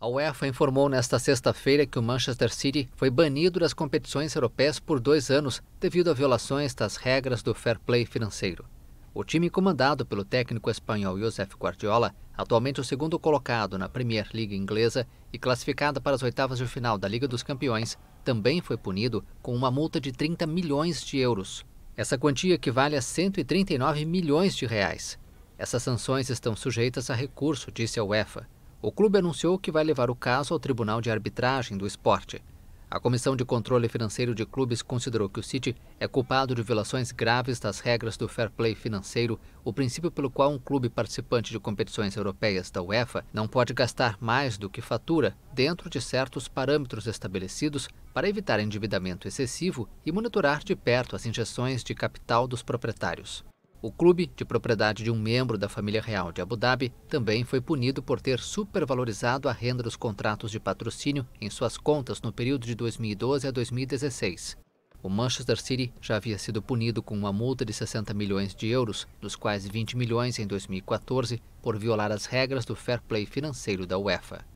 A UEFA informou nesta sexta-feira que o Manchester City foi banido das competições europeias por dois anos devido a violações das regras do fair play financeiro. O time comandado pelo técnico espanhol Josep Guardiola, atualmente o segundo colocado na Premier League inglesa e classificado para as oitavas de final da Liga dos Campeões, também foi punido com uma multa de 30 milhões de euros. Essa quantia equivale a 139 milhões de reais. Essas sanções estão sujeitas a recurso, disse a UEFA o clube anunciou que vai levar o caso ao Tribunal de Arbitragem do Esporte. A Comissão de Controle Financeiro de Clubes considerou que o City é culpado de violações graves das regras do fair play financeiro, o princípio pelo qual um clube participante de competições europeias da UEFA não pode gastar mais do que fatura dentro de certos parâmetros estabelecidos para evitar endividamento excessivo e monitorar de perto as injeções de capital dos proprietários. O clube, de propriedade de um membro da família real de Abu Dhabi, também foi punido por ter supervalorizado a renda dos contratos de patrocínio em suas contas no período de 2012 a 2016. O Manchester City já havia sido punido com uma multa de 60 milhões de euros, dos quais 20 milhões em 2014, por violar as regras do fair play financeiro da UEFA.